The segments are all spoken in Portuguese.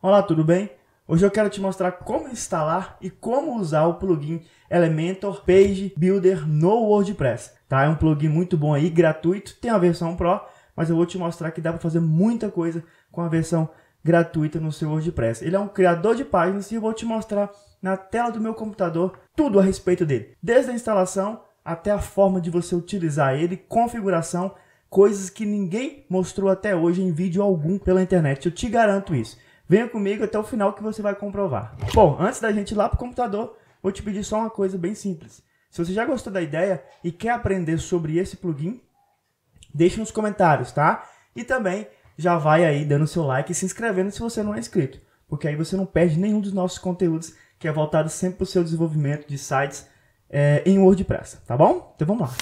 Olá, tudo bem? Hoje eu quero te mostrar como instalar e como usar o plugin Elementor Page Builder no WordPress. Tá? É um plugin muito bom aí, gratuito, tem a versão Pro, mas eu vou te mostrar que dá para fazer muita coisa com a versão gratuita no seu WordPress. Ele é um criador de páginas e eu vou te mostrar na tela do meu computador tudo a respeito dele. Desde a instalação até a forma de você utilizar ele, configuração, coisas que ninguém mostrou até hoje em vídeo algum pela internet. Eu te garanto isso. Venha comigo até o final que você vai comprovar. Bom, antes da gente ir lá para o computador, vou te pedir só uma coisa bem simples. Se você já gostou da ideia e quer aprender sobre esse plugin, deixe nos comentários, tá? E também já vai aí dando seu like e se inscrevendo se você não é inscrito, porque aí você não perde nenhum dos nossos conteúdos que é voltado sempre para o seu desenvolvimento de sites é, em WordPress, tá bom? Então vamos lá.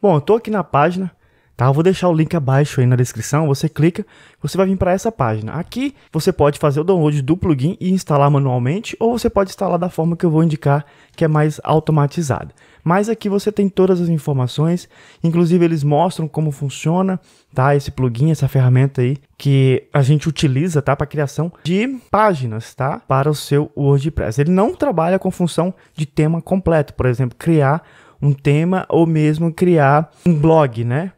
Bom, eu estou aqui na página Tá? Eu vou deixar o link abaixo aí na descrição, você clica, você vai vir para essa página. Aqui você pode fazer o download do plugin e instalar manualmente, ou você pode instalar da forma que eu vou indicar, que é mais automatizada. Mas aqui você tem todas as informações, inclusive eles mostram como funciona, tá? Esse plugin, essa ferramenta aí que a gente utiliza, tá, para criação de páginas, tá, para o seu WordPress. Ele não trabalha com função de tema completo, por exemplo, criar um tema ou mesmo criar um blog, né?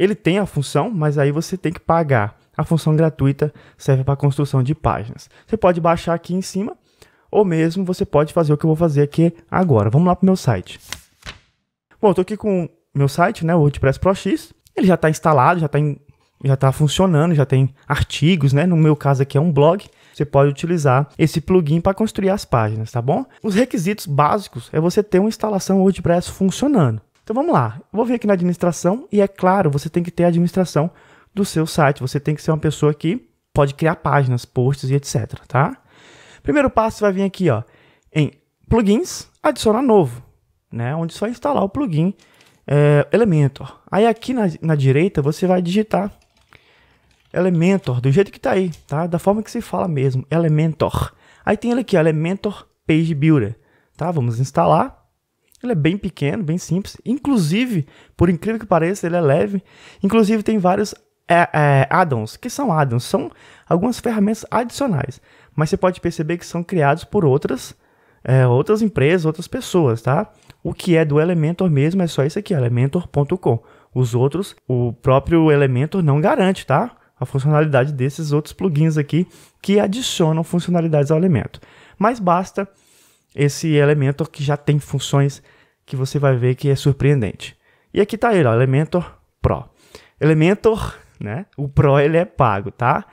Ele tem a função, mas aí você tem que pagar. A função gratuita serve para construção de páginas. Você pode baixar aqui em cima, ou mesmo você pode fazer o que eu vou fazer aqui agora. Vamos lá para o meu site. Bom, estou aqui com o meu site, né, o WordPress Pro X. Ele já está instalado, já está já tá funcionando, já tem artigos, né? No meu caso aqui é um blog. Você pode utilizar esse plugin para construir as páginas, tá bom? Os requisitos básicos é você ter uma instalação WordPress funcionando. Então vamos lá, eu vou vir aqui na administração e é claro, você tem que ter a administração do seu site, você tem que ser uma pessoa que pode criar páginas, posts e etc, tá? Primeiro passo, você vai vir aqui, ó, em plugins, adicionar novo, né? Onde só instalar o plugin é, Elementor. Aí aqui na, na direita, você vai digitar Elementor, do jeito que tá aí, tá? Da forma que se fala mesmo, Elementor. Aí tem ele aqui, Elementor Page Builder, tá? Vamos instalar. Ele é bem pequeno, bem simples. Inclusive, por incrível que pareça, ele é leve. Inclusive, tem vários é, é, addons. que são addons? São algumas ferramentas adicionais. Mas você pode perceber que são criados por outras, é, outras empresas, outras pessoas, tá? O que é do Elementor mesmo é só isso aqui, elementor.com. Os outros, o próprio Elementor não garante, tá? A funcionalidade desses outros plugins aqui que adicionam funcionalidades ao elemento. Mas basta esse Elementor que já tem funções que você vai ver que é surpreendente. E aqui está ele, ó, Elementor Pro. Elementor, né? O Pro ele é pago, tá?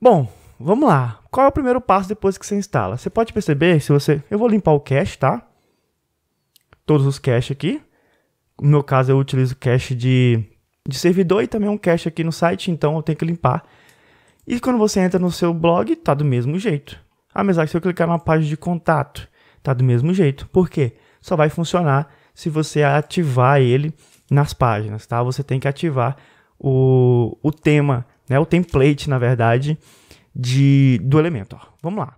Bom, vamos lá. Qual é o primeiro passo depois que você instala? Você pode perceber, se você, eu vou limpar o cache, tá? Todos os caches aqui. No meu caso eu utilizo cache de de servidor e também um cache aqui no site, então eu tenho que limpar. E quando você entra no seu blog, tá do mesmo jeito. Apesar que se eu clicar na página de contato tá do mesmo jeito. Por quê? Só vai funcionar se você ativar ele nas páginas, tá? Você tem que ativar o, o tema, né? O template, na verdade, de, do Elementor. Vamos lá.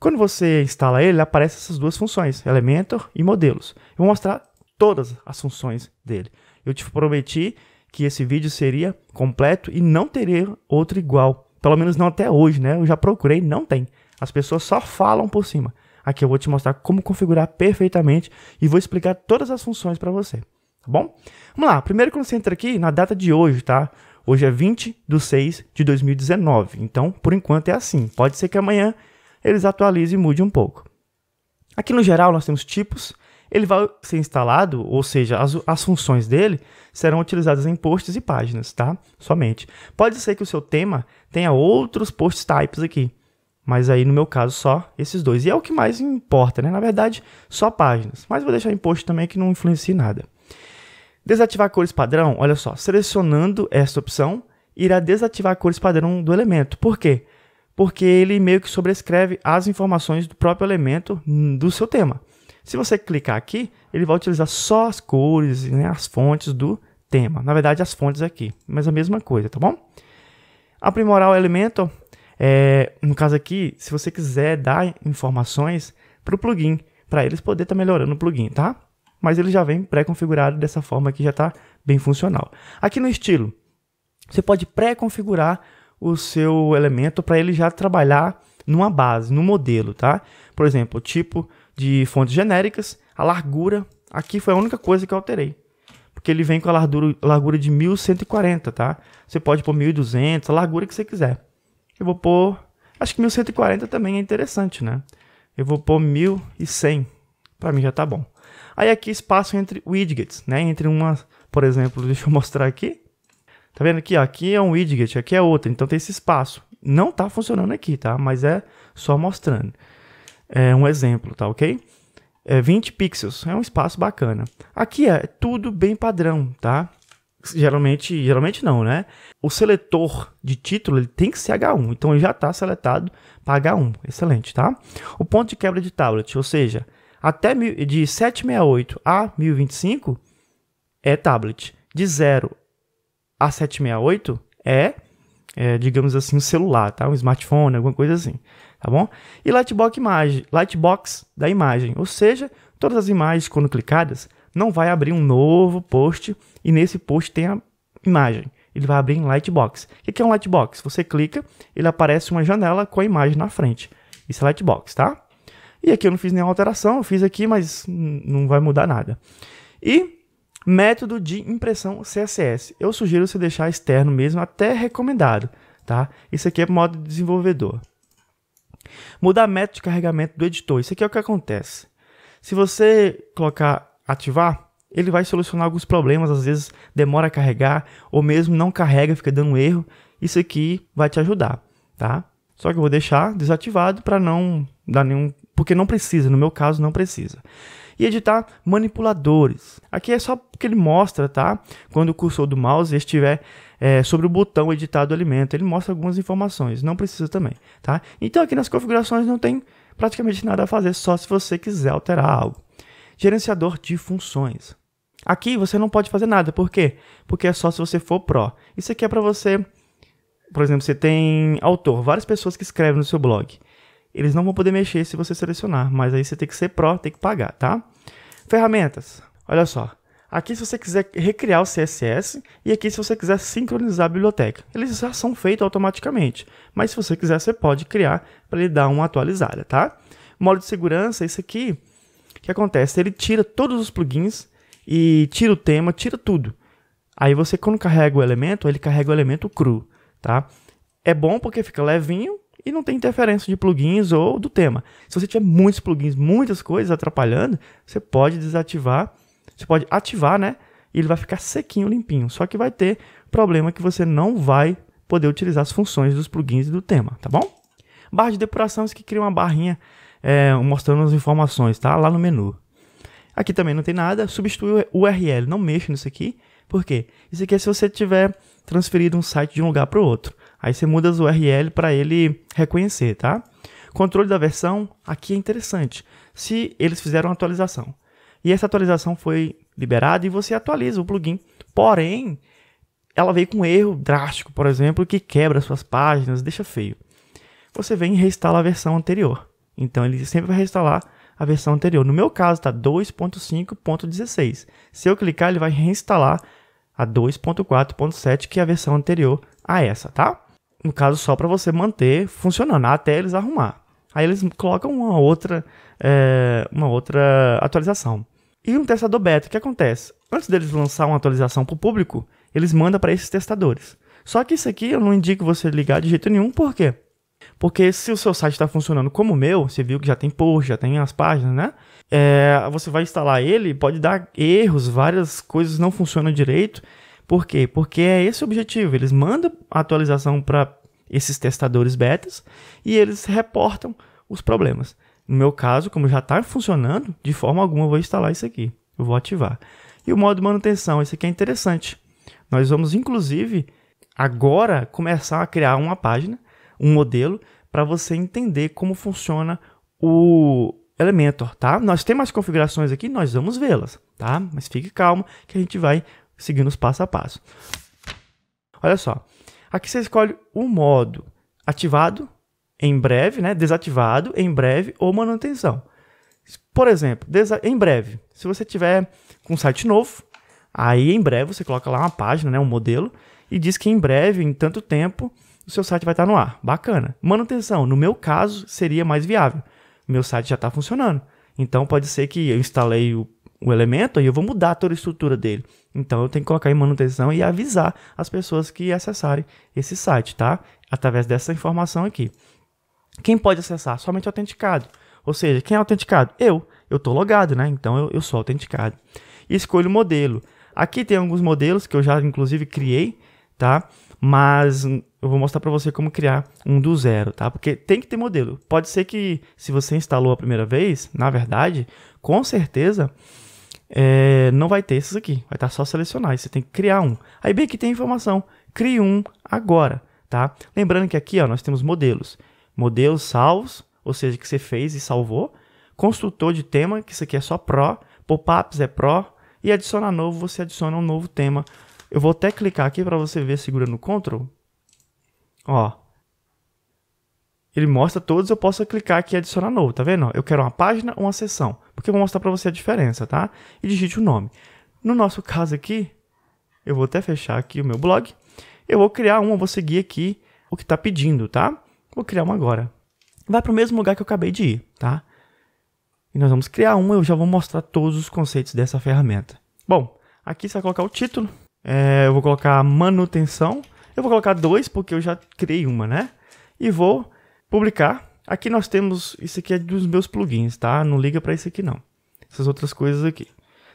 Quando você instala ele, aparecem essas duas funções, Elementor e Modelos. Eu vou mostrar todas as funções dele. Eu te prometi que esse vídeo seria completo e não teria outro igual. Pelo menos não até hoje, né? Eu já procurei, não tem. As pessoas só falam por cima. Aqui eu vou te mostrar como configurar perfeitamente e vou explicar todas as funções para você, tá bom? Vamos lá, primeiro que você entra aqui, na data de hoje, tá? Hoje é 20 de 6 de 2019, então por enquanto é assim. Pode ser que amanhã eles atualizem e mudem um pouco. Aqui no geral nós temos tipos, ele vai ser instalado, ou seja, as, as, funções dele serão utilizadas em posts e páginas, tá? Somente. Pode ser que o seu tema tenha outros post types aqui. Mas aí, no meu caso, só esses dois. E é o que mais importa, né? Na verdade, só páginas. Mas vou deixar imposto também que não influencia nada. Desativar cores padrão, olha só. Selecionando esta opção, irá desativar cores padrão do elemento. Por quê? Porque ele meio que sobrescreve as informações do próprio elemento do seu tema. Se você clicar aqui, ele vai utilizar só as cores, né, as fontes do tema. Na verdade, as fontes aqui, mas a mesma coisa, tá bom? Aprimorar o elemento, é, no caso aqui, se você quiser dar informações para o plugin, para eles poder estar tá melhorando o plugin, tá? Mas ele já vem pré-configurado dessa forma que já está bem funcional. Aqui no estilo, você pode pré-configurar o seu elemento para ele já trabalhar numa base, no num modelo, tá? Por exemplo, tipo de fontes genéricas, a largura, aqui foi a única coisa que eu alterei. Porque ele vem com a largura, largura de 1140, tá? Você pode pôr 1200, a largura que você quiser eu vou pôr. Acho que 1140 também é interessante, né? Eu vou pôr 1100. Para mim já tá bom. Aí aqui espaço entre widgets, né? Entre uma, por exemplo, deixa eu mostrar aqui. Tá vendo aqui? Ó, aqui é um widget, aqui é outro. Então tem esse espaço. Não tá funcionando aqui, tá? Mas é só mostrando. É um exemplo, tá ok? É 20 pixels, é um espaço bacana. Aqui é tudo bem padrão, tá? geralmente, geralmente não, né? O seletor de título ele tem que ser H1, então ele já está seletado para H1, excelente, tá? O ponto de quebra de tablet, ou seja, até de 768 a 1025 é tablet, de 0 a 768 é, é digamos assim, um celular, tá? Um smartphone, alguma coisa assim, tá bom? E lightbox imagem, lightbox da imagem, ou seja, todas as imagens quando clicadas não vai abrir um novo post e nesse post tem a imagem. Ele vai abrir em Lightbox. O que é um Lightbox? Você clica, ele aparece uma janela com a imagem na frente. Isso é Lightbox, tá? E aqui eu não fiz nenhuma alteração, eu fiz aqui, mas não vai mudar nada. E método de impressão CSS. Eu sugiro você deixar externo mesmo, até recomendado, tá? Isso aqui é modo desenvolvedor. Mudar método de carregamento do editor. Isso aqui é o que acontece. Se você colocar ativar, ele vai solucionar alguns problemas, às vezes demora a carregar, ou mesmo não carrega, fica dando erro. Isso aqui vai te ajudar, tá? Só que eu vou deixar desativado para não dar nenhum. Porque não precisa, no meu caso não precisa. E editar manipuladores. Aqui é só porque ele mostra, tá? Quando o cursor do mouse estiver é, sobre o botão editar do alimento, ele mostra algumas informações. Não precisa também, tá? Então aqui nas configurações não tem praticamente nada a fazer, só se você quiser alterar algo. Gerenciador de funções. Aqui você não pode fazer nada, por quê? Porque é só se você for pró. Isso aqui é para você, por exemplo, você tem autor, várias pessoas que escrevem no seu blog. Eles não vão poder mexer se você selecionar, mas aí você tem que ser pró, tem que pagar, tá? Ferramentas. Olha só. Aqui se você quiser recriar o CSS e aqui se você quiser sincronizar a biblioteca. Eles já são feitos automaticamente, mas se você quiser você pode criar para ele dar uma atualizada, tá? Modo de segurança, isso aqui, o que acontece? Ele tira todos os plugins e tira o tema, tira tudo. Aí você, quando carrega o elemento, ele carrega o elemento cru, tá? É bom porque fica levinho e não tem interferência de plugins ou do tema. Se você tiver muitos plugins, muitas coisas atrapalhando, você pode desativar, você pode ativar, né? E ele vai ficar sequinho, limpinho. Só que vai ter problema que você não vai poder utilizar as funções dos plugins e do tema, tá bom? Barra de depuração, isso que cria uma barrinha é, mostrando as informações, tá? Lá no menu. Aqui também não tem nada, substitui o URL, não mexa nisso aqui. Por quê? Isso aqui é se você tiver transferido um site de um lugar para o outro. Aí você muda o URL para ele reconhecer, tá? Controle da versão, aqui é interessante. Se eles fizeram uma atualização e essa atualização foi liberada e você atualiza o plugin, porém, ela veio com um erro drástico, por exemplo, que quebra suas páginas, deixa feio. Você vem e reinstala a versão anterior. Então ele sempre vai reinstalar a versão anterior. No meu caso, está 2.5.16. Se eu clicar, ele vai reinstalar a 2.4.7, que é a versão anterior a essa, tá? No caso, só para você manter funcionando até eles arrumar. Aí eles colocam uma outra, é, uma outra atualização. E um testador beta, o que acontece? Antes deles lançar uma atualização para o público, eles mandam para esses testadores. Só que isso aqui eu não indico você ligar de jeito nenhum, por quê? Porque se o seu site está funcionando como o meu, você viu que já tem post, já tem as páginas, né? É, você vai instalar ele, pode dar erros, várias coisas não funcionam direito. Por quê? Porque é esse o objetivo. Eles mandam a atualização para esses testadores betas e eles reportam os problemas. No meu caso, como já está funcionando, de forma alguma eu vou instalar isso aqui. Eu vou ativar. E o modo manutenção, esse aqui é interessante. Nós vamos, inclusive, agora começar a criar uma página um modelo para você entender como funciona o Elementor, tá? Nós temos mais configurações aqui, nós vamos vê-las, tá? Mas fique calmo que a gente vai seguindo os passo a passo. Olha só, aqui você escolhe o modo ativado em breve, né? Desativado em breve ou manutenção. Por exemplo, em breve, se você tiver com um site novo, aí em breve você coloca lá uma página, né, um modelo e diz que em breve, em tanto tempo, o seu site vai estar tá no ar. Bacana. Manutenção, no meu caso, seria mais viável. Meu site já está funcionando. Então pode ser que eu instalei o, o elemento e eu vou mudar toda a estrutura dele. Então eu tenho que colocar em manutenção e avisar as pessoas que acessarem esse site, tá? Através dessa informação aqui. Quem pode acessar? Somente autenticado. Ou seja, quem é autenticado? Eu. Eu estou logado, né? Então eu, eu sou autenticado. E escolho o modelo. Aqui tem alguns modelos que eu já inclusive criei, tá? mas eu vou mostrar para você como criar um do zero, tá? Porque tem que ter modelo. Pode ser que se você instalou a primeira vez, na verdade, com certeza é, não vai ter esses aqui. Vai estar tá só selecionar. você tem que criar um. Aí bem que tem informação. Crie um agora, tá? Lembrando que aqui ó, nós temos modelos. Modelos salvos, ou seja, que você fez e salvou. Construtor de tema, que isso aqui é só pró. Pop-ups é pró. E adicionar novo, você adiciona um novo tema eu vou até clicar aqui para você ver segurando o Ctrl. Ó. Ele mostra todos, eu posso clicar aqui e adicionar novo, tá vendo? Eu quero uma página ou uma seção, porque eu vou mostrar para você a diferença, tá? E digite o nome. No nosso caso aqui, eu vou até fechar aqui o meu blog. Eu vou criar uma, vou seguir aqui o que está pedindo, tá? Vou criar uma agora. Vai para o mesmo lugar que eu acabei de ir, tá? E nós vamos criar uma, eu já vou mostrar todos os conceitos dessa ferramenta. Bom, aqui você vai colocar o título, é, eu vou colocar manutenção. Eu vou colocar dois porque eu já criei uma, né? E vou publicar. Aqui nós temos, isso aqui é dos meus plugins, tá? Não liga para isso aqui não. Essas outras coisas aqui.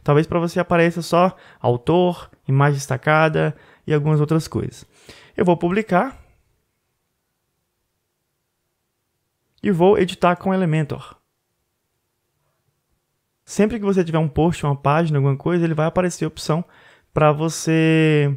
Talvez para você apareça só autor, imagem destacada e algumas outras coisas. Eu vou publicar. E vou editar com Elementor. Sempre que você tiver um post, uma página, alguma coisa, ele vai aparecer a opção para você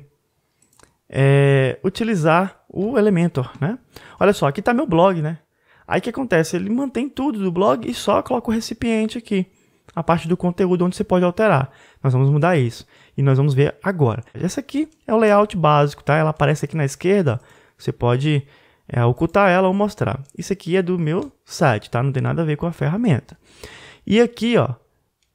é, utilizar o Elementor, né? Olha só, aqui está meu blog, né? Aí o que acontece? Ele mantém tudo do blog e só coloca o recipiente aqui, a parte do conteúdo onde você pode alterar. Nós vamos mudar isso e nós vamos ver agora. Essa aqui é o layout básico, tá? Ela aparece aqui na esquerda, você pode é, ocultar ela ou mostrar. Isso aqui é do meu site, tá? Não tem nada a ver com a ferramenta. E aqui, ó,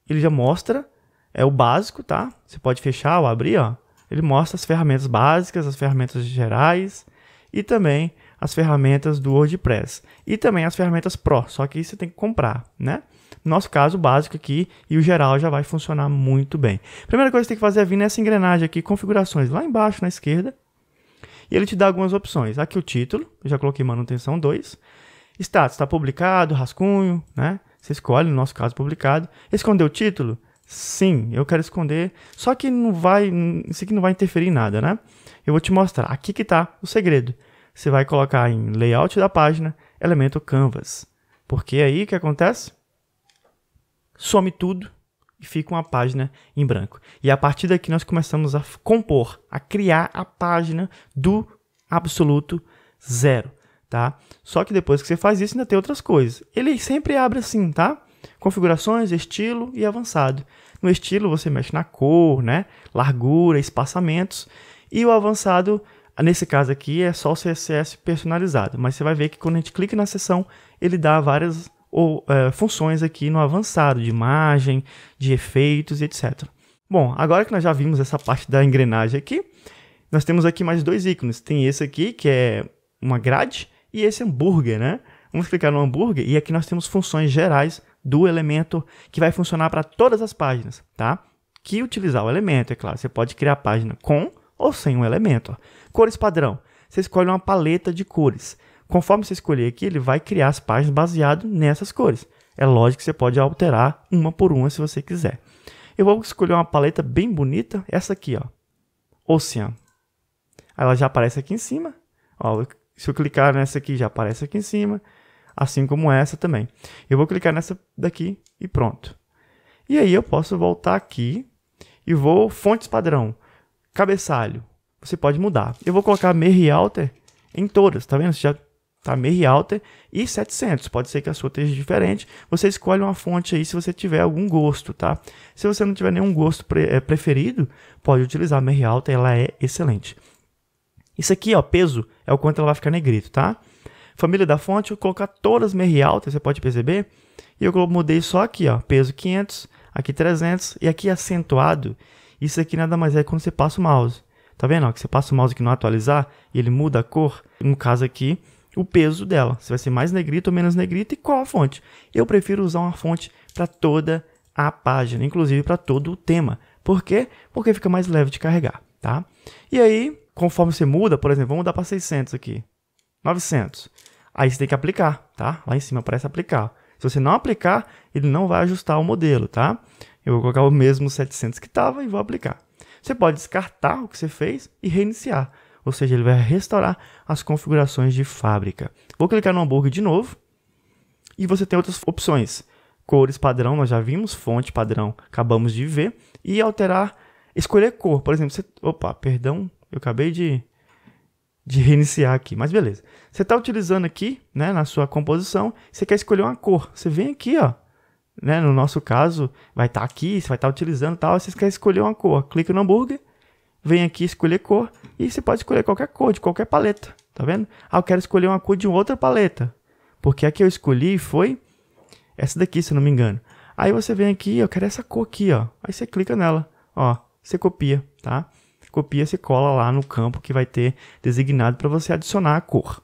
ele já mostra é o básico, tá? Você pode fechar ou abrir, ó. Ele mostra as ferramentas básicas, as ferramentas gerais e também as ferramentas do WordPress e também as ferramentas Pro, só que você tem que comprar, né? nosso caso, o básico aqui e o geral já vai funcionar muito bem. Primeira coisa que você tem que fazer é vir nessa engrenagem aqui, configurações, lá embaixo na esquerda, e ele te dá algumas opções. Aqui o título, eu já coloquei manutenção 2. Status, está publicado, rascunho, né? Você escolhe, no nosso caso, publicado. Esconder o título, Sim, eu quero esconder, só que não vai, isso aqui não vai interferir em nada, né? Eu vou te mostrar, aqui que está o segredo. Você vai colocar em layout da página, elemento canvas. Porque aí o que acontece? Some tudo e fica uma página em branco. E a partir daqui nós começamos a compor, a criar a página do absoluto zero, tá? Só que depois que você faz isso ainda tem outras coisas. Ele sempre abre assim, tá? Configurações, estilo e avançado. No estilo você mexe na cor, né? largura, espaçamentos. E o avançado, nesse caso aqui, é só o CSS personalizado. Mas você vai ver que quando a gente clica na seção, ele dá várias ou, é, funções aqui no avançado, de imagem, de efeitos e etc. Bom, agora que nós já vimos essa parte da engrenagem aqui, nós temos aqui mais dois ícones. Tem esse aqui, que é uma grade, e esse hambúrguer, né? Vamos clicar no hambúrguer e aqui nós temos funções gerais do Elementor que vai funcionar para todas as páginas, tá? Que utilizar o Elementor, é claro. Você pode criar a página com ou sem o Elementor. Cores padrão. Você escolhe uma paleta de cores. Conforme você escolher aqui, ele vai criar as páginas baseado nessas cores. É lógico que você pode alterar uma por uma se você quiser. Eu vou escolher uma paleta bem bonita, essa aqui, ó. Oceano. Ela já aparece aqui em cima. Ó, se eu clicar nessa aqui, já aparece aqui em cima assim como essa também. Eu vou clicar nessa daqui e pronto. E aí eu posso voltar aqui e vou fontes padrão, cabeçalho. Você pode mudar. Eu vou colocar Merri Alter em todas, tá vendo? Você já tá Merri Alter e 700. Pode ser que a sua esteja diferente. Você escolhe uma fonte aí se você tiver algum gosto, tá? Se você não tiver nenhum gosto pre eh, preferido, pode utilizar Merri Alter, ela é excelente. Isso aqui, ó, peso, é o quanto ela vai ficar negrito, tá? família da fonte, eu colocar todas meia alta, você pode perceber. E eu mudei só aqui, ó, peso 500, aqui 300 e aqui acentuado. Isso aqui nada mais é quando você passa o mouse. Tá vendo? Ó, que você passa o mouse aqui no atualizar e ele muda a cor. No caso aqui, o peso dela. Se vai ser mais negrito ou menos negrito e qual a fonte. Eu prefiro usar uma fonte para toda a página, inclusive para todo o tema. Por quê? Porque fica mais leve de carregar, tá? E aí, conforme você muda, por exemplo, vamos mudar para 600 aqui. 900. Aí você tem que aplicar, tá? Lá em cima aparece aplicar. Se você não aplicar, ele não vai ajustar o modelo, tá? Eu vou colocar o mesmo 700 que estava e vou aplicar. Você pode descartar o que você fez e reiniciar. Ou seja, ele vai restaurar as configurações de fábrica. Vou clicar no hambúrguer de novo. E você tem outras opções. Cores padrão, nós já vimos. Fonte padrão, acabamos de ver. E alterar, escolher cor. Por exemplo, você... Opa, perdão. Eu acabei de de reiniciar aqui, mas beleza. Você está utilizando aqui, né, na sua composição, você quer escolher uma cor. Você vem aqui, ó, né, no nosso caso, vai estar tá aqui, você vai estar tá utilizando tal, você quer escolher uma cor. Clica no hambúrguer, vem aqui escolher cor e você pode escolher qualquer cor de qualquer paleta, tá vendo? Ah, eu quero escolher uma cor de outra paleta, porque a que eu escolhi foi essa daqui, se não me engano. Aí você vem aqui, eu quero essa cor aqui, ó. Aí você clica nela, ó, você copia, tá? copia-se e cola lá no campo que vai ter designado para você adicionar a cor.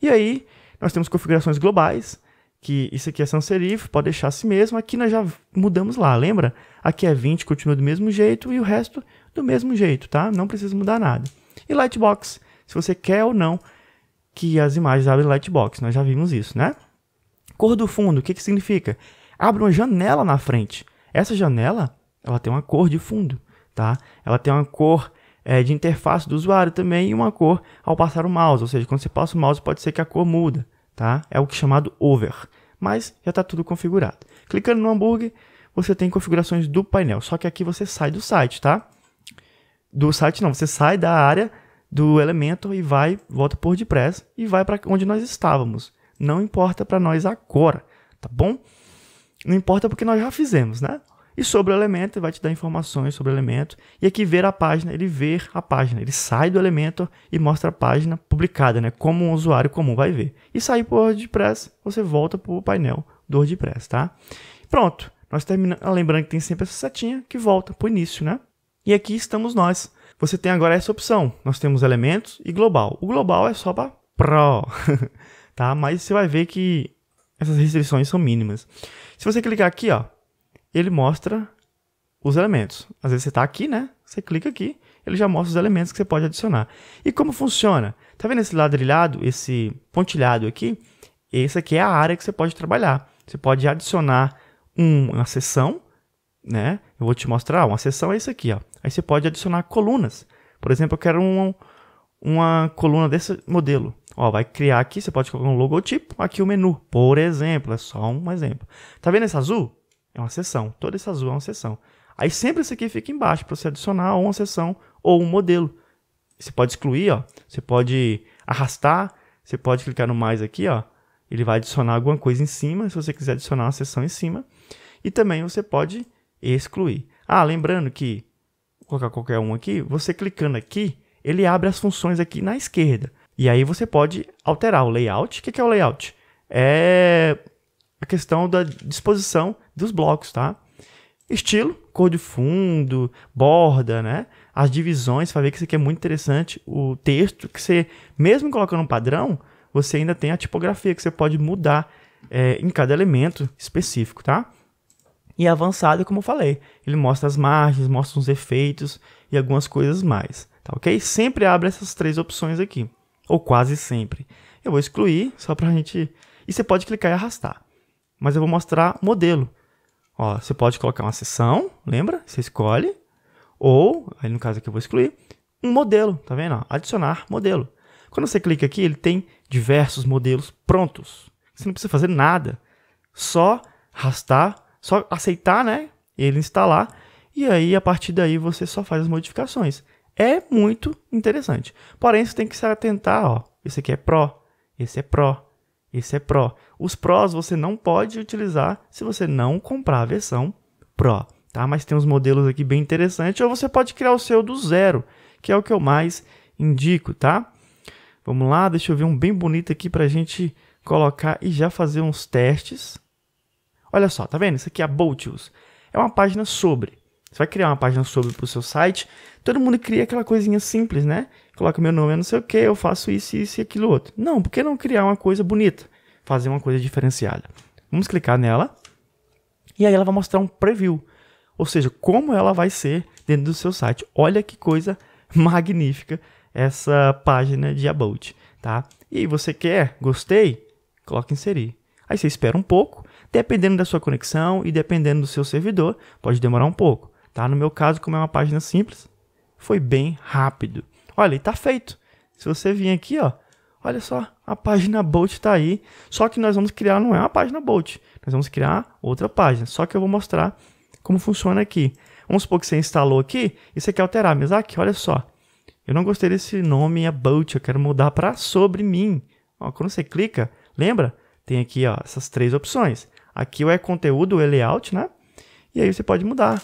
E aí, nós temos configurações globais, que isso aqui é sans serif, pode deixar assim mesmo. Aqui nós já mudamos lá, lembra? Aqui é 20, continua do mesmo jeito e o resto do mesmo jeito, tá? Não precisa mudar nada. E Lightbox, se você quer ou não que as imagens abrem Lightbox, nós já vimos isso, né? Cor do fundo, o que, que significa? Abre uma janela na frente. Essa janela, ela tem uma cor de fundo tá? Ela tem uma cor é, de interface do usuário também e uma cor ao passar o mouse, ou seja, quando você passa o mouse pode ser que a cor muda, tá? É o que é chamado over, mas já está tudo configurado. Clicando no hambúrguer, você tem configurações do painel, só que aqui você sai do site, tá? Do site não, você sai da área do elemento e vai, volta por WordPress e vai para onde nós estávamos. Não importa para nós agora, tá bom? Não importa porque nós já fizemos, né? E sobre o elemento, vai te dar informações sobre o elemento. E aqui ver a página, ele vê a página, ele sai do elemento e mostra a página publicada, né? Como um usuário comum vai ver. E sair por WordPress, você volta para o painel do WordPress, tá? Pronto, nós terminamos. Lembrando que tem sempre essa setinha que volta para o início, né? E aqui estamos nós. Você tem agora essa opção. Nós temos elementos e global. O global é só para Pro, tá? Mas você vai ver que essas restrições são mínimas. Se você clicar aqui, ó, ele mostra os elementos. Às vezes você está aqui, né? Você clica aqui, ele já mostra os elementos que você pode adicionar. E como funciona? Tá vendo esse ladrilhado, esse pontilhado aqui? Essa aqui é a área que você pode trabalhar. Você pode adicionar uma seção, né? Eu vou te mostrar, uma seção é isso aqui, ó. Aí você pode adicionar colunas. Por exemplo, eu quero um, uma coluna desse modelo. Ó, vai criar aqui, você pode colocar um logotipo, aqui o menu. Por exemplo, é só um exemplo. Tá vendo esse azul? É uma sessão. Toda essa azul é uma sessão. Aí sempre isso aqui fica embaixo para você adicionar uma sessão ou um modelo. Você pode excluir, ó. Você pode arrastar. Você pode clicar no mais aqui, ó. Ele vai adicionar alguma coisa em cima, se você quiser adicionar uma sessão em cima. E também você pode excluir. Ah, lembrando que, vou colocar qualquer um aqui, você clicando aqui, ele abre as funções aqui na esquerda. E aí você pode alterar o layout. O que é o layout? É a questão da disposição dos blocos, tá? Estilo, cor de fundo, borda, né? As divisões, você vai ver que isso aqui é muito interessante. O texto, que você, mesmo colocando um padrão, você ainda tem a tipografia que você pode mudar é, em cada elemento específico, tá? E avançado, como eu falei, ele mostra as margens, mostra os efeitos e algumas coisas mais, tá ok? Sempre abre essas três opções aqui, ou quase sempre. Eu vou excluir, só para a gente... E você pode clicar e arrastar mas eu vou mostrar modelo. Ó, você pode colocar uma seção, lembra? Você escolhe. Ou, aí no caso aqui eu vou excluir, um modelo, tá vendo? Ó, adicionar modelo. Quando você clica aqui, ele tem diversos modelos prontos. Você não precisa fazer nada. Só arrastar, só aceitar, né? Ele instalar. E aí, a partir daí, você só faz as modificações. É muito interessante. Porém, você tem que se atentar, ó. Esse aqui é Pro, esse é Pro, esse é Pro. Os Pros você não pode utilizar se você não comprar a versão Pro, tá? Mas tem uns modelos aqui bem interessantes, ou você pode criar o seu do zero, que é o que eu mais indico, tá? Vamos lá, deixa eu ver um bem bonito aqui para a gente colocar e já fazer uns testes. Olha só, tá vendo? Isso aqui é a Boltius. É uma página sobre. Você vai criar uma página sobre para o seu site. Todo mundo cria aquela coisinha simples, né? coloca meu nome, eu não sei o que, eu faço isso, isso e aquilo outro. Não, por que não criar uma coisa bonita? Fazer uma coisa diferenciada. Vamos clicar nela e aí ela vai mostrar um preview, ou seja, como ela vai ser dentro do seu site. Olha que coisa magnífica essa página de About, tá? E você quer, gostei, coloca inserir. Aí você espera um pouco, dependendo da sua conexão e dependendo do seu servidor, pode demorar um pouco, tá? No meu caso, como é uma página simples, foi bem rápido. Olha, e tá feito. Se você vir aqui, ó, olha só, a página Bolt está aí. Só que nós vamos criar, não é uma página Bolt, nós vamos criar outra página. Só que eu vou mostrar como funciona aqui. Vamos supor que você instalou aqui e você quer alterar, mas aqui, olha só. Eu não gostei desse nome, é Bolt, eu quero mudar para Sobre Mim. Ó, quando você clica, lembra? Tem aqui ó, essas três opções. Aqui é conteúdo, é layout, né? E aí você pode mudar.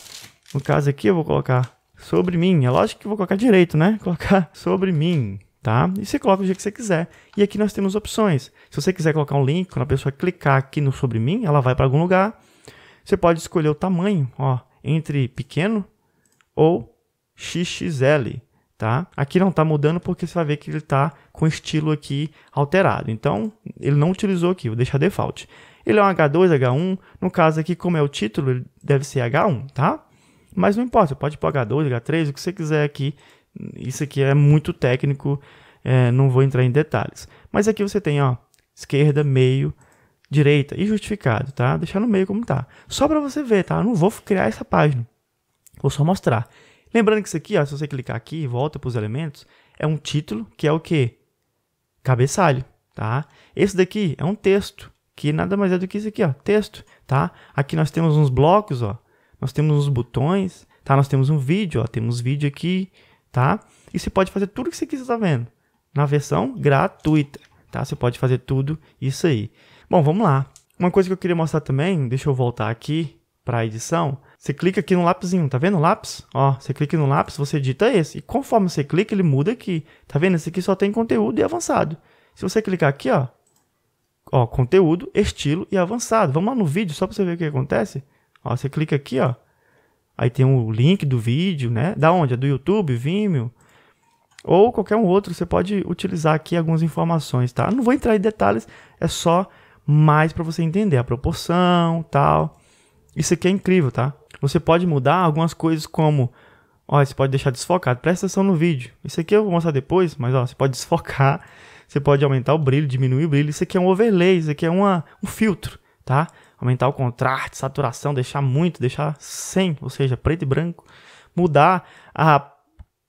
No caso aqui, eu vou colocar sobre mim. É lógico que vou colocar direito, né? Colocar sobre mim, tá? E você coloca do jeito que você quiser. E aqui nós temos opções. Se você quiser colocar um link, quando a pessoa clicar aqui no sobre mim, ela vai para algum lugar. Você pode escolher o tamanho, ó, entre pequeno ou XXL, tá? Aqui não está mudando porque você vai ver que ele está com estilo aqui alterado. Então, ele não utilizou aqui, vou deixar default. Ele é um H2, H1. No caso aqui, como é o título, ele deve ser H1, tá? Mas não importa, pode pagar 2, H3, o que você quiser aqui. Isso aqui é muito técnico, é, não vou entrar em detalhes. Mas aqui você tem, ó, esquerda, meio, direita e justificado, tá? Deixar no meio como tá. Só para você ver, tá? Eu não vou criar essa página. Vou só mostrar. Lembrando que isso aqui, ó, se você clicar aqui e volta para os elementos, é um título que é o que? Cabeçalho, tá? Esse daqui é um texto, que nada mais é do que isso aqui, ó, texto, tá? Aqui nós temos uns blocos, ó, nós temos uns botões, tá? Nós temos um vídeo, ó, temos vídeo aqui, tá? E você pode fazer tudo que você quiser, tá vendo? Na versão gratuita, tá? Você pode fazer tudo isso aí. Bom, vamos lá. Uma coisa que eu queria mostrar também, deixa eu voltar aqui para a edição. Você clica aqui no lápisinho, tá vendo o lápis? Ó, você clica no lápis, você edita esse. E conforme você clica, ele muda aqui. Tá vendo? Esse aqui só tem conteúdo e avançado. Se você clicar aqui, ó, ó, conteúdo, estilo e avançado. Vamos lá no vídeo só para você ver o que acontece. Ó, você clica aqui, ó. Aí tem o um link do vídeo, né? Da onde? É do YouTube, Vimeo? Ou qualquer um outro, você pode utilizar aqui algumas informações, tá? Não vou entrar em detalhes, é só mais para você entender a proporção, tal. Isso aqui é incrível, tá? Você pode mudar algumas coisas como... Ó, você pode deixar desfocado, presta atenção no vídeo. Isso aqui eu vou mostrar depois, mas ó, você pode desfocar, você pode aumentar o brilho, diminuir o brilho. Isso aqui é um overlay, isso aqui é uma, um filtro, tá? aumentar o contraste, saturação, deixar muito, deixar sem, ou seja, preto e branco, mudar a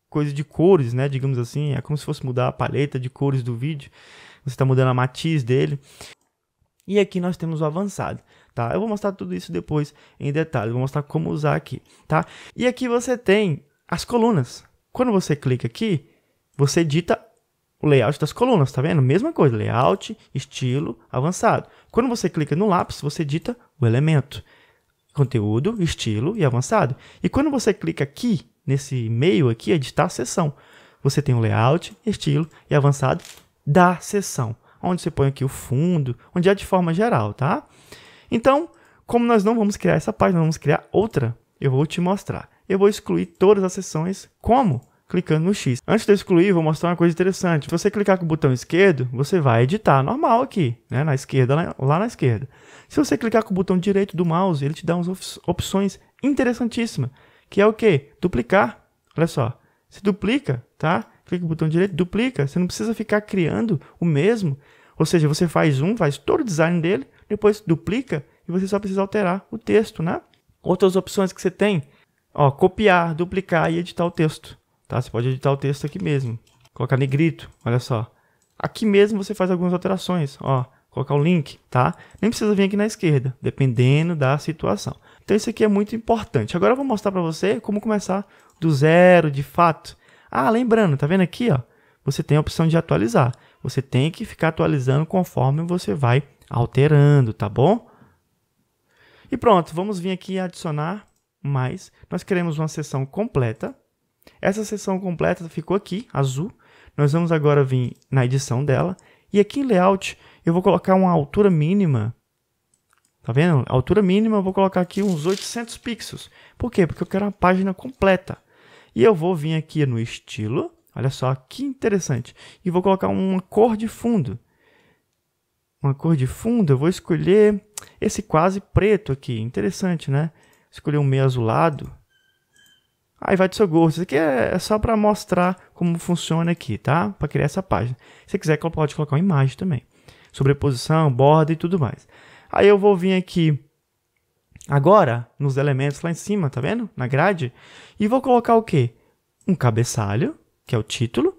coisa de cores, né? Digamos assim, é como se fosse mudar a paleta de cores do vídeo. Você está mudando a matiz dele. E aqui nós temos o avançado, tá? Eu vou mostrar tudo isso depois em detalhe, vou mostrar como usar aqui, tá? E aqui você tem as colunas. Quando você clica aqui, você edita o layout das colunas, tá vendo? Mesma coisa, layout, estilo, avançado. Quando você clica no lápis, você edita o elemento, conteúdo, estilo e avançado. E quando você clica aqui, nesse meio aqui, é editar a sessão, você tem o layout, estilo e avançado da sessão, onde você põe aqui o fundo, onde é de forma geral, tá? Então, como nós não vamos criar essa página, vamos criar outra, eu vou te mostrar. Eu vou excluir todas as sessões, como? clicando no X. Antes de eu excluir, vou mostrar uma coisa interessante. Se você clicar com o botão esquerdo, você vai editar normal aqui, né? Na esquerda, lá na esquerda. Se você clicar com o botão direito do mouse, ele te dá umas opções interessantíssimas, que é o quê? Duplicar. Olha só, se duplica, tá? Clica o botão direito, duplica. Você não precisa ficar criando o mesmo. Ou seja, você faz um, faz todo o design dele, depois duplica e você só precisa alterar o texto, né? Outras opções que você tem, ó, copiar, duplicar e editar o texto tá? Você pode editar o texto aqui mesmo. Colocar negrito, olha só. Aqui mesmo você faz algumas alterações, ó. Colocar o link, tá? Nem precisa vir aqui na esquerda, dependendo da situação. Então isso aqui é muito importante. Agora eu vou mostrar para você como começar do zero, de fato. Ah, lembrando, tá vendo aqui, ó? Você tem a opção de atualizar. Você tem que ficar atualizando conforme você vai alterando, tá bom? E pronto, vamos vir aqui adicionar mais. Nós queremos uma sessão completa, essa seção completa ficou aqui, azul. Nós vamos agora vir na edição dela. E aqui em layout, eu vou colocar uma altura mínima. Tá vendo? altura mínima, eu vou colocar aqui uns 800 pixels. Por quê? Porque eu quero uma página completa. E eu vou vir aqui no estilo. Olha só que interessante. E vou colocar uma cor de fundo. Uma cor de fundo, eu vou escolher esse quase preto aqui. Interessante, né? Escolher um meio azulado. Aí vai do seu gosto. Isso aqui é, é só para mostrar como funciona aqui, tá? Para criar essa página. Se você quiser, pode colocar uma imagem também. Sobreposição, borda e tudo mais. Aí eu vou vir aqui agora nos elementos lá em cima, tá vendo? Na grade. E vou colocar o quê? Um cabeçalho, que é o título.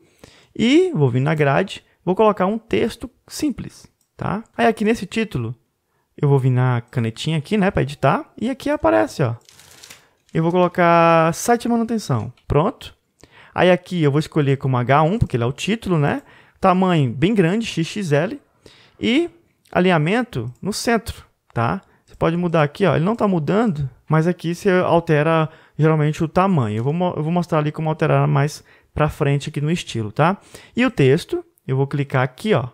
E vou vir na grade, vou colocar um texto simples, tá? Aí aqui nesse título, eu vou vir na canetinha aqui, né, para editar. E aqui aparece, ó, eu vou colocar site de manutenção. Pronto. Aí aqui eu vou escolher como H1, porque ele é o título, né? Tamanho bem grande, XXL. E alinhamento no centro, tá? Você pode mudar aqui, ó. Ele não tá mudando, mas aqui você altera geralmente o tamanho. Eu vou, eu vou mostrar ali como alterar mais para frente aqui no estilo, tá? E o texto, eu vou clicar aqui, ó,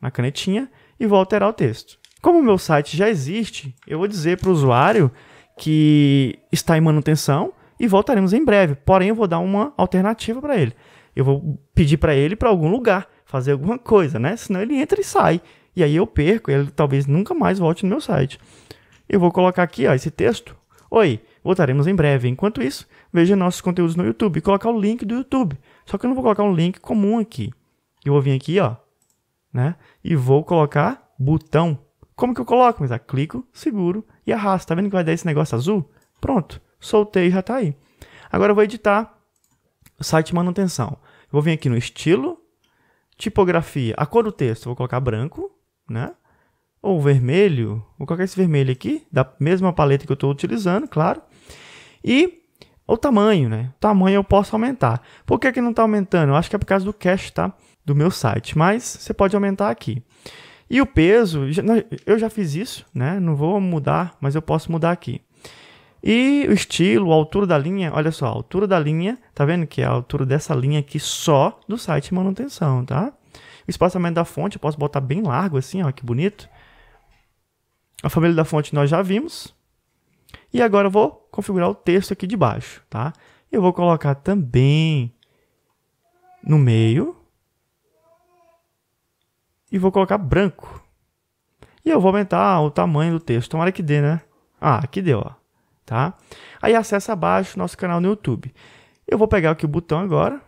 na canetinha e vou alterar o texto. Como o meu site já existe, eu vou dizer para o usuário que está em manutenção e voltaremos em breve. Porém, eu vou dar uma alternativa para ele. Eu vou pedir para ele para algum lugar, fazer alguma coisa, né? Senão ele entra e sai. E aí eu perco, ele talvez nunca mais volte no meu site. Eu vou colocar aqui ó, esse texto. Oi, voltaremos em breve. Enquanto isso, veja nossos conteúdos no YouTube. Colocar o link do YouTube. Só que eu não vou colocar um link comum aqui. Eu vou vir aqui, ó, né? E vou colocar botão. Como que eu coloco, Mas Clico, seguro e arrasto. Tá vendo que vai dar esse negócio azul? Pronto, soltei e já tá aí. Agora eu vou editar o site manutenção. Eu vou vir aqui no estilo, tipografia, a cor do texto, vou colocar branco, né? Ou vermelho, vou colocar esse vermelho aqui, da mesma paleta que eu estou utilizando, claro. E o tamanho, né? O tamanho eu posso aumentar. Por que, que não está aumentando? Eu acho que é por causa do cache, tá? Do meu site, mas você pode aumentar aqui. E o peso, eu já fiz isso, né? Não vou mudar, mas eu posso mudar aqui. E o estilo, a altura da linha, olha só, a altura da linha, tá vendo que é a altura dessa linha aqui só do site manutenção, tá? O espaçamento da fonte eu posso botar bem largo assim, ó, que bonito. A família da fonte nós já vimos. E agora eu vou configurar o texto aqui de baixo, tá? Eu vou colocar também no meio, e vou colocar branco. E eu vou aumentar o tamanho do texto. Tomara que dê, né? Ah, aqui deu, ó. Tá? Aí acessa abaixo nosso canal no YouTube. Eu vou pegar aqui o botão agora.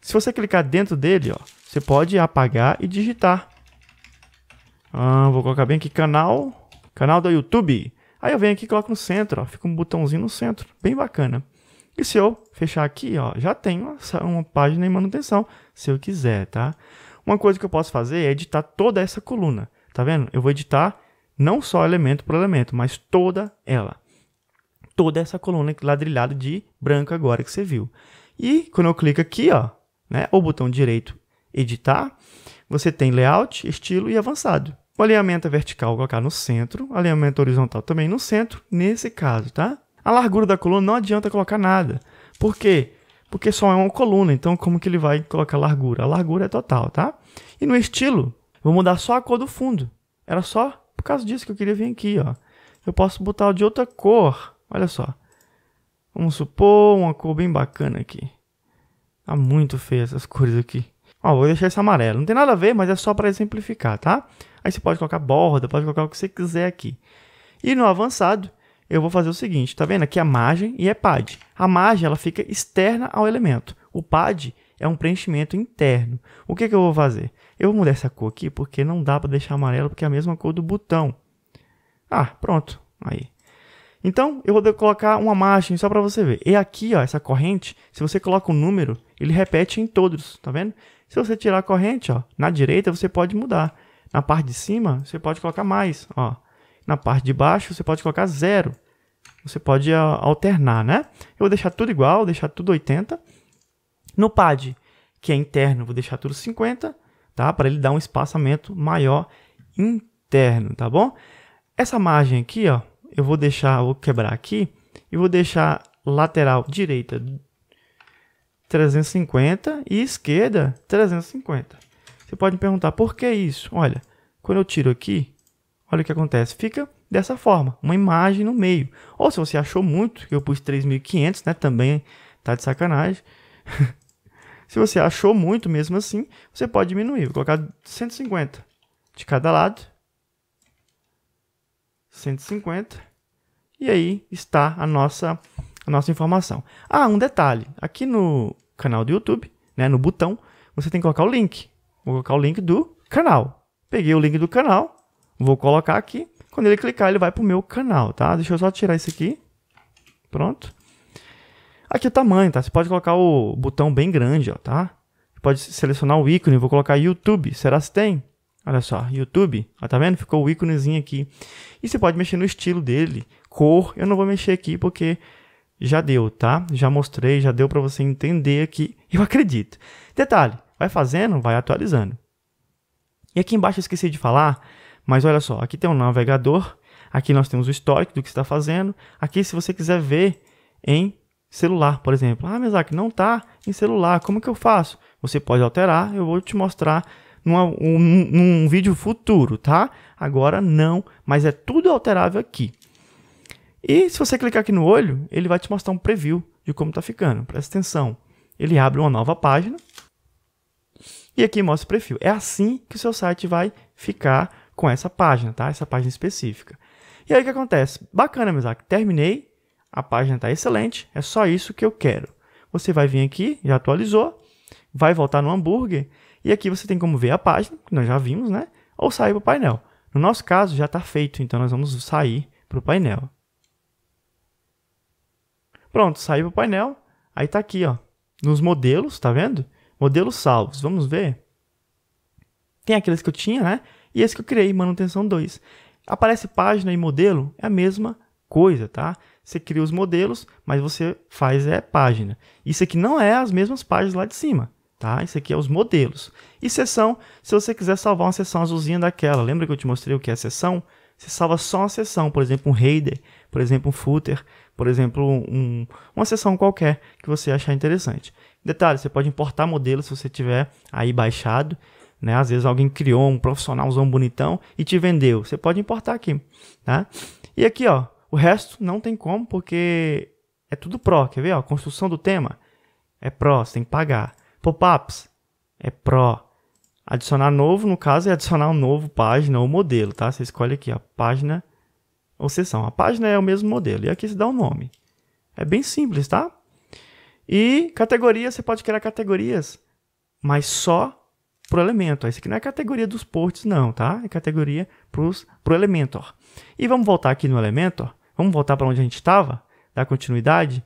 Se você clicar dentro dele, ó, você pode apagar e digitar. Ah, vou colocar bem aqui canal, canal do YouTube. Aí eu venho aqui e coloco no centro, ó, fica um botãozinho no centro, bem bacana. E se eu fechar aqui, ó, já tem uma, uma página em manutenção, se eu quiser, tá? Uma coisa que eu posso fazer é editar toda essa coluna, tá vendo? Eu vou editar não só elemento por elemento, mas toda ela. Toda essa coluna ladrilhada de branco agora que você viu. E quando eu clico aqui, ó, né, o botão direito editar, você tem layout, estilo e avançado. O alinhamento é vertical colocar no centro, alinhamento horizontal também no centro, nesse caso, tá? A largura da coluna não adianta colocar nada, porque porque só é uma coluna, então como que ele vai colocar largura? A largura é total, tá? E no estilo, vou mudar só a cor do fundo. Era só por causa disso que eu queria vir aqui, ó. Eu posso botar de outra cor, olha só. Vamos supor uma cor bem bacana aqui. Tá muito feia essas cores aqui. Ó, vou deixar esse amarelo. Não tem nada a ver, mas é só para exemplificar, tá? Aí você pode colocar borda, pode colocar o que você quiser aqui. E no avançado, eu vou fazer o seguinte, tá vendo? Aqui é a margem e é pad. A margem ela fica externa ao elemento. O pad é um preenchimento interno. O que, que eu vou fazer? Eu vou mudar essa cor aqui porque não dá para deixar amarelo porque é a mesma cor do botão. Ah, pronto. Aí. Então, eu vou colocar uma margem só para você ver. E aqui, ó, essa corrente, se você coloca um número, ele repete em todos, tá vendo? Se você tirar a corrente, ó, na direita você pode mudar. Na parte de cima, você pode colocar mais, ó. Na parte de baixo, você pode colocar zero. Você pode ah, alternar, né? Eu vou deixar tudo igual, deixar tudo 80. No pad, que é interno, vou deixar tudo 50, tá? Para ele dar um espaçamento maior interno, tá bom? Essa margem aqui, ó, eu vou deixar, vou quebrar aqui e vou deixar lateral direita 350 e esquerda 350. Você pode me perguntar por que isso? Olha, quando eu tiro aqui, olha o que acontece. Fica dessa forma, uma imagem no meio. Ou se você achou muito, que eu pus 3.500, né? Também tá de sacanagem. se você achou muito mesmo assim, você pode diminuir. Vou colocar 150 de cada lado. 150. E aí está a nossa, a nossa informação. Ah, um detalhe. Aqui no canal do YouTube, né, no botão, você tem que colocar o link. Vou colocar o link do canal. Peguei o link do canal, Vou colocar aqui. Quando ele clicar, ele vai para o meu canal, tá? Deixa eu só tirar isso aqui. Pronto. Aqui é o tamanho, tá? Você pode colocar o botão bem grande, ó, tá? Você pode selecionar o ícone. Vou colocar YouTube. Será que tem? Olha só, YouTube. Ó, tá vendo? Ficou o íconezinho aqui. E você pode mexer no estilo dele, cor. Eu não vou mexer aqui porque já deu, tá? Já mostrei, já deu para você entender aqui. Eu acredito. Detalhe, vai fazendo, vai atualizando. E aqui embaixo eu esqueci de falar mas olha só, aqui tem um navegador, aqui nós temos o histórico do que está fazendo. Aqui, se você quiser ver em celular, por exemplo. Ah, mas aqui não está em celular, como que eu faço? Você pode alterar, eu vou te mostrar numa, um, num vídeo futuro, tá? Agora não, mas é tudo alterável aqui. E se você clicar aqui no olho, ele vai te mostrar um preview de como está ficando. Presta atenção. Ele abre uma nova página e aqui mostra o perfil. É assim que o seu site vai ficar com essa página, tá? Essa página específica. E aí o que acontece? Bacana, meu Isaac, terminei, a página está excelente, é só isso que eu quero. Você vai vir aqui, já atualizou, vai voltar no hambúrguer, e aqui você tem como ver a página, que nós já vimos, né? Ou sair para o painel. No nosso caso, já está feito, então nós vamos sair para o painel. Pronto, saí para o painel, aí está aqui, ó, nos modelos, tá vendo? Modelos salvos, vamos ver. Tem aqueles que eu tinha, né? e esse que eu criei, manutenção 2. Aparece página e modelo, é a mesma coisa, tá? Você cria os modelos, mas você faz é página. Isso aqui não é as mesmas páginas lá de cima, tá? Isso aqui é os modelos. E sessão, se você quiser salvar uma sessão azulzinha daquela, lembra que eu te mostrei o que é sessão? Você salva só uma sessão, por exemplo, um header, por exemplo, um footer, por exemplo, um, uma sessão qualquer que você achar interessante. Detalhe, você pode importar modelos se você tiver aí baixado. Né? Às vezes alguém criou um profissionalzão bonitão e te vendeu. Você pode importar aqui. Tá? E aqui, ó, o resto não tem como, porque é tudo pró. Quer ver? Ó, construção do tema é pró, você tem que pagar. Pop-ups é pró. Adicionar novo, no caso, é adicionar um novo página ou modelo, tá? Você escolhe aqui, ó, página ou sessão. A página é o mesmo modelo. E aqui você dá o um nome. É bem simples, tá? E categorias, você pode criar categorias, mas só pro elemento. Isso aqui não é categoria dos ports, não, tá? É categoria pros, pro elemento. E vamos voltar aqui no elemento. Vamos voltar para onde a gente estava, dar continuidade.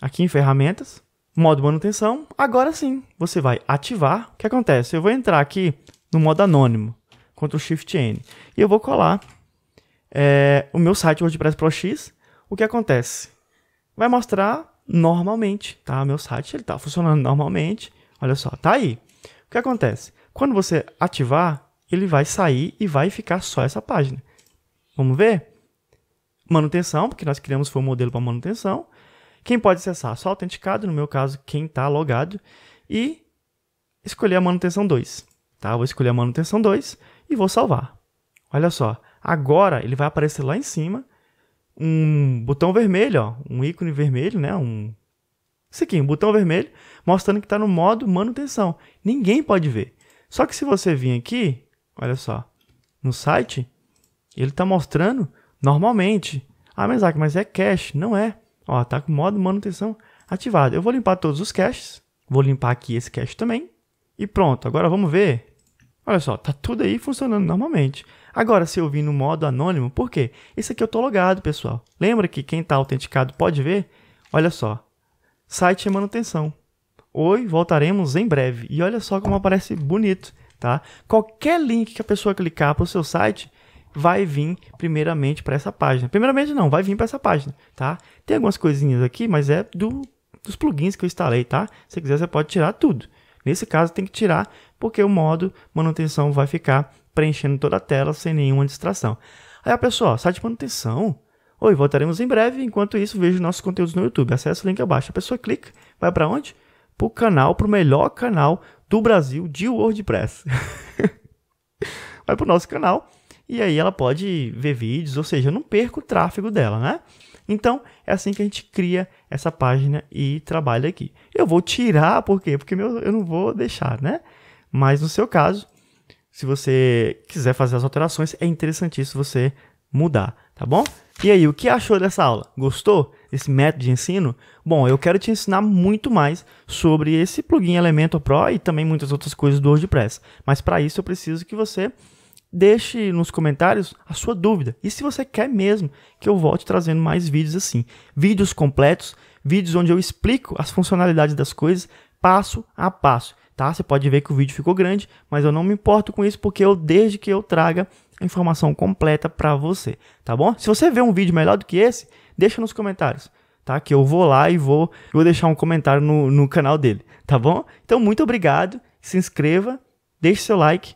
Aqui em ferramentas, modo manutenção. Agora sim, você vai ativar. O que acontece? Eu vou entrar aqui no modo anônimo, Ctrl Shift N. E eu vou colar é, o meu site WordPress Pro X. O que acontece? Vai mostrar normalmente, tá? Meu site ele tá funcionando normalmente. Olha só, tá aí. O que acontece? Quando você ativar, ele vai sair e vai ficar só essa página. Vamos ver? Manutenção, porque nós criamos foi um modelo para manutenção. Quem pode acessar? Só autenticado, no meu caso, quem está logado. E escolher a manutenção 2. Tá? Vou escolher a manutenção 2 e vou salvar. Olha só, agora ele vai aparecer lá em cima um botão vermelho, ó, um ícone vermelho, né? Um isso aqui, um botão vermelho mostrando que está no modo manutenção. Ninguém pode ver. Só que se você vir aqui, olha só, no site, ele está mostrando normalmente. Ah, mas, mas é cache. Não é. Ó, tá com modo manutenção ativado. Eu vou limpar todos os caches. Vou limpar aqui esse cache também. E pronto, agora vamos ver Olha só, tá tudo aí funcionando normalmente. Agora, se eu vim no modo anônimo, por quê? Esse aqui eu tô logado, pessoal. Lembra que quem tá autenticado pode ver? Olha só, site e manutenção. Oi, voltaremos em breve. E olha só como aparece bonito, tá? Qualquer link que a pessoa clicar para o seu site, vai vir primeiramente para essa página. Primeiramente não, vai vir para essa página, tá? Tem algumas coisinhas aqui, mas é do, dos plugins que eu instalei, tá? Se quiser, você pode tirar tudo. Nesse caso, tem que tirar, porque o modo manutenção vai ficar preenchendo toda a tela sem nenhuma distração. Aí a pessoa, site de manutenção. Oi, voltaremos em breve. Enquanto isso, veja nossos conteúdos no YouTube. Acesse o link abaixo. A pessoa clica, vai para onde? Para o canal, para o melhor canal do Brasil de WordPress. vai para o nosso canal e aí ela pode ver vídeos, ou seja, eu não perco o tráfego dela, né? Então, é assim que a gente cria essa página e trabalha aqui. Eu vou tirar, por quê? Porque meu, eu não vou deixar, né? Mas no seu caso, se você quiser fazer as alterações, é interessantíssimo você mudar, tá bom? E aí, o que achou dessa aula? Gostou desse método de ensino? Bom, eu quero te ensinar muito mais sobre esse plugin Elementor Pro e também muitas outras coisas do WordPress. Mas para isso eu preciso que você deixe nos comentários a sua dúvida e se você quer mesmo que eu volte trazendo mais vídeos assim, vídeos completos, vídeos onde eu explico as funcionalidades das coisas passo a passo, tá? Você pode ver que o vídeo ficou grande, mas eu não me importo com isso porque eu desde que eu traga a informação completa para você, tá bom? Se você vê um vídeo melhor do que esse, deixa nos comentários. Tá? Que eu vou lá e vou, vou deixar um comentário no, no canal dele, tá bom? Então, muito obrigado, se inscreva, deixe seu like